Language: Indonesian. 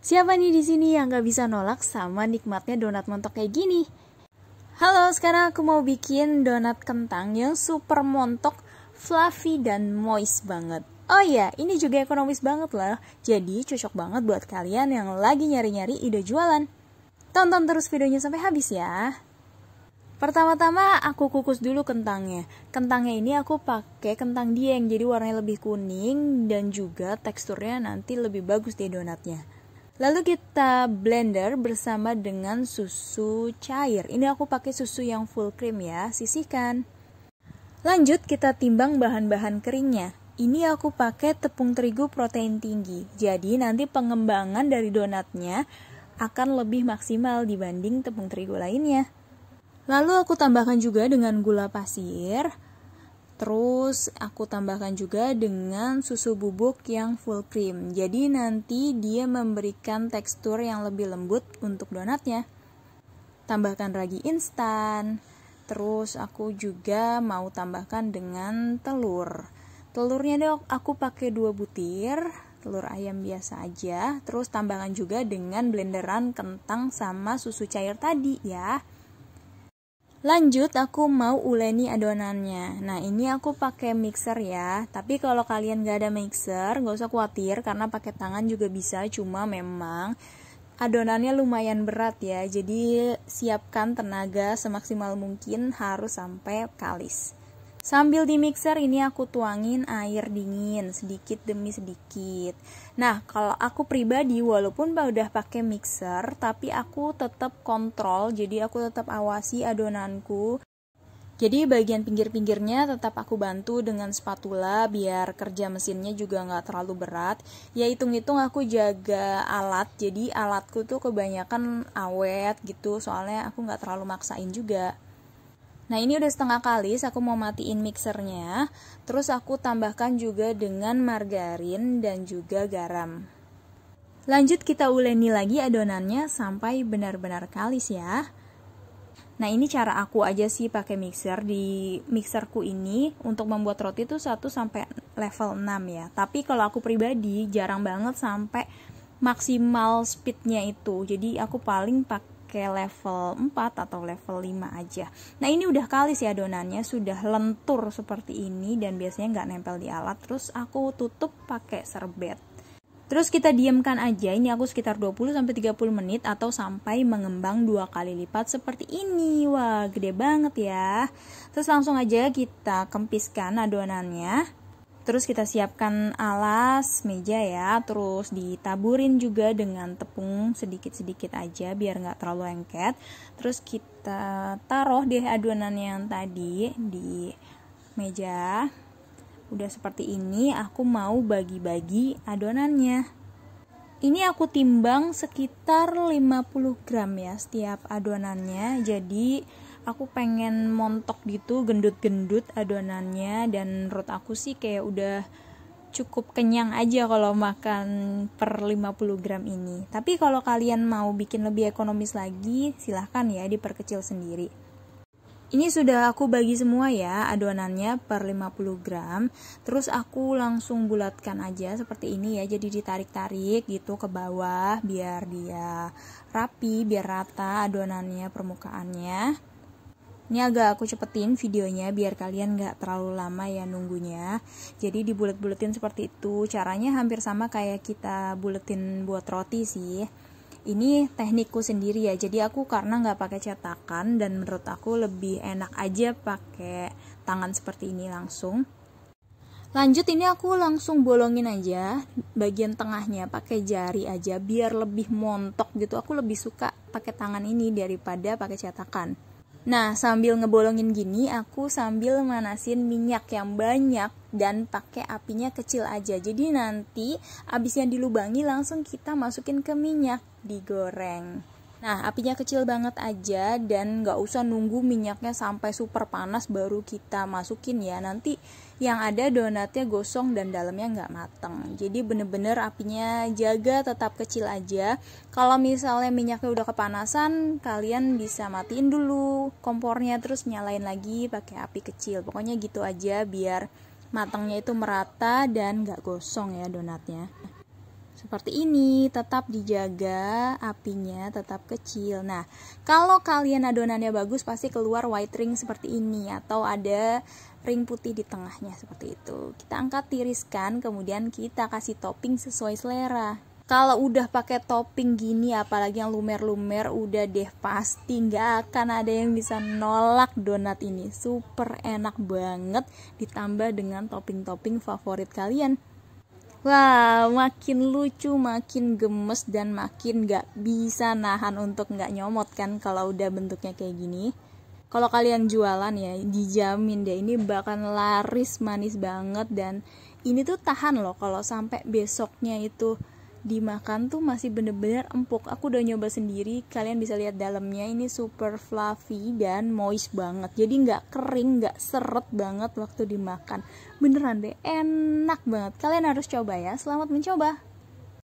Siapa nih di sini yang gak bisa nolak sama nikmatnya donat montok kayak gini? Halo, sekarang aku mau bikin donat kentang yang super montok, fluffy dan moist banget. Oh iya, ini juga ekonomis banget lah, jadi cocok banget buat kalian yang lagi nyari-nyari ide jualan. Tonton terus videonya sampai habis ya. Pertama-tama aku kukus dulu kentangnya. Kentangnya ini aku pakai kentang dieng, jadi warnanya lebih kuning dan juga teksturnya nanti lebih bagus di donatnya. Lalu kita blender bersama dengan susu cair. Ini aku pakai susu yang full cream ya, sisihkan. Lanjut kita timbang bahan-bahan keringnya. Ini aku pakai tepung terigu protein tinggi. Jadi nanti pengembangan dari donatnya akan lebih maksimal dibanding tepung terigu lainnya. Lalu aku tambahkan juga dengan gula pasir Terus aku tambahkan juga dengan susu bubuk yang full cream. Jadi nanti dia memberikan tekstur yang lebih lembut untuk donatnya. Tambahkan ragi instan. Terus aku juga mau tambahkan dengan telur. Telurnya dok, aku pakai dua butir telur ayam biasa aja. Terus tambahkan juga dengan blenderan kentang sama susu cair tadi ya. Lanjut aku mau uleni adonannya Nah ini aku pakai mixer ya Tapi kalau kalian gak ada mixer gak usah khawatir Karena pakai tangan juga bisa Cuma memang adonannya lumayan berat ya Jadi siapkan tenaga semaksimal mungkin harus sampai kalis Sambil di mixer ini aku tuangin air dingin sedikit demi sedikit. Nah, kalau aku pribadi walaupun udah pakai mixer, tapi aku tetap kontrol, jadi aku tetap awasi adonanku. Jadi bagian pinggir-pinggirnya tetap aku bantu dengan spatula biar kerja mesinnya juga nggak terlalu berat. Ya hitung-hitung aku jaga alat, jadi alatku tuh kebanyakan awet gitu, soalnya aku nggak terlalu maksain juga. Nah ini udah setengah kali, aku mau matiin mixernya. Terus aku tambahkan juga dengan margarin dan juga garam. Lanjut kita uleni lagi adonannya sampai benar-benar kalis ya. Nah ini cara aku aja sih pakai mixer di mixerku ini untuk membuat roti itu 1 sampai level 6 ya. Tapi kalau aku pribadi jarang banget sampai maksimal speednya itu. Jadi aku paling pakai pakai level 4 atau level 5 aja. Nah ini udah kalis ya adonannya sudah lentur seperti ini dan biasanya nggak nempel di alat. Terus aku tutup pakai serbet. Terus kita diamkan aja, ini aku sekitar 20-30 menit atau sampai mengembang dua kali lipat seperti ini. Wah, gede banget ya. Terus langsung aja kita kempiskan adonannya. Terus kita siapkan alas meja ya, terus ditaburin juga dengan tepung sedikit-sedikit aja biar nggak terlalu lengket. Terus kita taruh deh adonan yang tadi di meja. Udah seperti ini, aku mau bagi-bagi adonannya. Ini aku timbang sekitar 50 gram ya setiap adonannya. Jadi aku pengen montok gitu gendut-gendut adonannya dan menurut aku sih kayak udah cukup kenyang aja kalau makan per 50 gram ini. Tapi kalau kalian mau bikin lebih ekonomis lagi, silahkan ya diperkecil sendiri. Ini sudah aku bagi semua ya adonannya per 50 gram. Terus aku langsung bulatkan aja seperti ini ya. Jadi ditarik-tarik gitu ke bawah biar dia rapi, biar rata adonannya permukaannya. Ini agak aku cepetin videonya biar kalian nggak terlalu lama ya nunggunya. Jadi dibulet-buletin seperti itu. Caranya hampir sama kayak kita buletin buat roti sih. Ini teknikku sendiri ya. Jadi aku karena nggak pakai cetakan dan menurut aku lebih enak aja pakai tangan seperti ini langsung. Lanjut ini aku langsung bolongin aja bagian tengahnya pakai jari aja biar lebih montok gitu. Aku lebih suka pakai tangan ini daripada pakai cetakan. Nah, sambil ngebolongin gini, aku sambil manasin minyak yang banyak dan pakai apinya kecil aja. Jadi nanti abis yang dilubangi langsung kita masukin ke minyak digoreng. Nah, apinya kecil banget aja dan nggak usah nunggu minyaknya sampai super panas baru kita masukin ya. Nanti yang ada donatnya gosong dan dalamnya nggak mateng. Jadi bener-bener apinya jaga tetap kecil aja. Kalau misalnya minyaknya udah kepanasan, kalian bisa matiin dulu kompornya terus nyalain lagi pakai api kecil. Pokoknya gitu aja biar matangnya itu merata dan nggak gosong ya donatnya seperti ini tetap dijaga apinya tetap kecil nah kalau kalian adonannya bagus pasti keluar white ring seperti ini atau ada ring putih di tengahnya seperti itu kita angkat tiriskan kemudian kita kasih topping sesuai selera kalau udah pakai topping gini apalagi yang lumer-lumer udah deh pasti nggak akan ada yang bisa nolak donat ini super enak banget ditambah dengan topping-topping favorit kalian Wah, makin lucu, makin gemes, dan makin gak bisa nahan untuk gak nyomot kan kalau udah bentuknya kayak gini. Kalau kalian jualan ya, dijamin deh ini bahkan laris manis banget dan ini tuh tahan loh kalau sampai besoknya itu dimakan tuh masih bener-bener empuk aku udah nyoba sendiri kalian bisa lihat dalamnya ini super fluffy dan moist banget jadi nggak kering nggak seret banget waktu dimakan beneran deh enak banget kalian harus coba ya selamat mencoba